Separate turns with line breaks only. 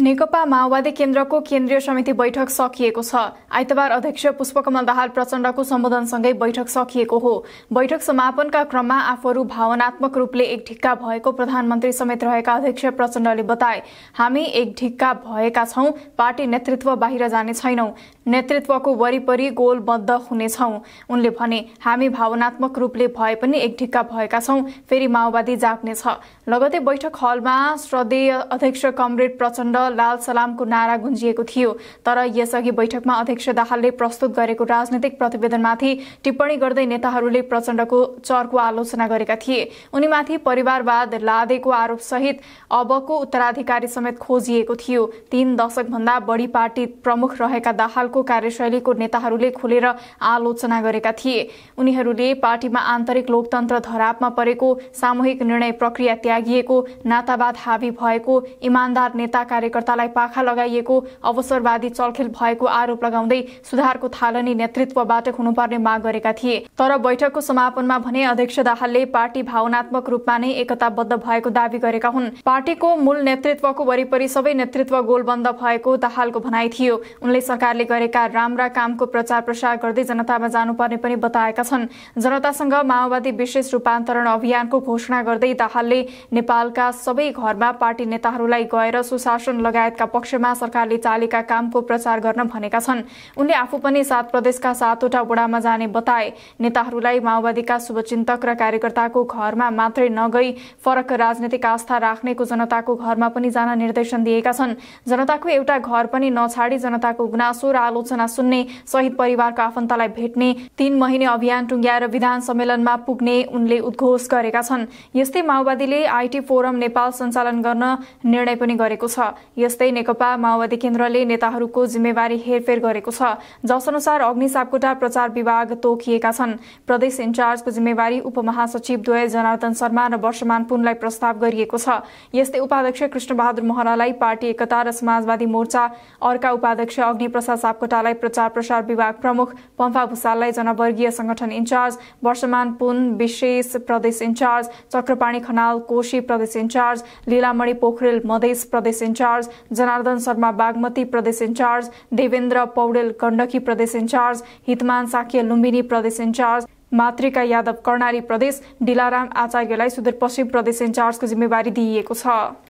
नेकपा माओवादी केन्द्रको केन्द्रीय समिति बैठक सकिएको छ आइतबार अध्यक्ष पुष्पकमल दाहाल प्रचण्डको सम्बोधनसँगै बैठक सकिएको हो बैठक समापनका क्रममा आफूहरू भावनात्मक रूपले एक ढिक्का भएको प्रधानमन्त्री समेत रहेका अध्यक्ष प्रचण्डले बताए हामी एक ढिक्का भएका छौं पार्टी नेतृत्व बाहिर जाने छैनौं नेतृत्वको वरिपरि गोलबद्ध हुनेछौँ उनले भने हामी भावनात्मक रूपले भए पनि एक ढिक्का भएका छौँ फेरि माओवादी जाग्नेछ लगतै बैठक हलमा श्रद्धेय अध्यक्ष कमरेड प्रचण्ड लाल सलामको नारा गुन्जिएको थियो तर यसअघि बैठकमा अध्यक्ष दाहालले प्रस्तुत गरेको राजनैतिक प्रतिवेदनमाथि टिप्पणी गर्दै नेताहरूले प्रचण्डको चरको आलोचना गरेका थिए उनीमाथि परिवारवाद लादेको आरोपसहित अबको उत्तराधिकारी समेत खोजिएको थियो तीन दशकभन्दा बढी पार्टी प्रमुख रहेका दाहाल सरकारको कार्यशैलीको नेताहरूले खोलेर आलोचना गरेका थिए उनीहरूले पार्टीमा आन्तरिक लोकतन्त्र धरापमा परेको सामूहिक निर्णय प्रक्रिया त्यागिएको नातावाद हावी भएको इमान्दार नेता कार्यकर्तालाई पाखा लगाइएको अवसरवादी चलखेल भएको आरोप लगाउँदै सुधारको थालनी नेतृत्वबाट हुनुपर्ने माग गरेका थिए तर बैठकको समापनमा भने अध्यक्ष दाहालले पार्टी भावनात्मक रूपमा नै एकताबद्ध भएको दावी गरेका हुन् पार्टीको मूल नेतृत्वको वरिपरि सबै नेतृत्व गोलबन्द भएको दाहालको भनाइ थियो उनले सरकारले गरे गरेका राम्रा कामको प्रचार प्रसार गर्दै जनतामा जानुपर्ने पनि बताएका छन् जनतासँग माओवादी विशेष रूपान्तरण अभियानको घोषणा गर्दै दाहालले नेपालका सबै घरमा पार्टी नेताहरूलाई गएर सुशासन लगायतका पक्षमा सरकारले चालेका कामको प्रचार गर्न भनेका छन् उनले आफू पनि सात प्रदेशका सातवटा वडामा जाने बताए नेताहरूलाई माओवादीका शुभचिन्तक र कार्यकर्ताको घरमा मात्रै नगई फरक राजनैतिक आस्था राख्नेको जनताको घरमा पनि जान निर्देशन दिएका छन् जनताको एउटा घर पनि नछाडी जनताको गुनासो र आलोचना सुन्ने शहीद परिवारका आफन्तलाई भेट्ने तीन महिने अभियान टुङ्ग्याएर विधान सम्मेलनमा पुग्ने उनले उद्घोष गरेका छन् यस्तै माओवादीले आइटी फोरम नेपाल सञ्चालन गर्न निर्णय पनि गरेको छ यस्तै नेकपा माओवादी केन्द्रले नेताहरूको जिम्मेवारी हेरफेर गरेको छ जसअनुसार अग्नि सापकोटा प्रचार विभाग तोकिएका छन् प्रदेश इन्चार्जको जिम्मेवारी उपमहासचिव द्वय जनार्दन शर्मा र वर्षमान पुनलाई प्रस्ताव गरिएको छ यस्तै उपाध्यक्ष कृष्णबहादुर महरालाई पार्टी एकता र समाजवादी मोर्चा अर्का उपाध्यक्ष अग्निप्रसाद साप सापकोटालाई प्रचार प्रसार विभाग प्रमुख पम्फा भूषाललाई जनवर्गीय संगठन इन्चार्ज वर्षमान पुन विशेष प्रदेश इन्चार्ज चक्रपाणी खनाल कोशी प्रदेश इन्चार्ज लीलामणि पोखरेल मधेस प्रदेश इन्चार्ज जनार्दन शर्मा बागमती प्रदेश इन्चार्ज देवेन्द्र पौडेल गण्डकी प्रदेश इन्चार्ज हितमान साक्य लुम्बिनी प्रदेश इन्चार्ज मातृका यादव कर्णाली प्रदेश डिलाराम आचार्यलाई सुदूरपश्चिम प्रदेश इन्चार्जको जिम्मेवारी दिइएको छ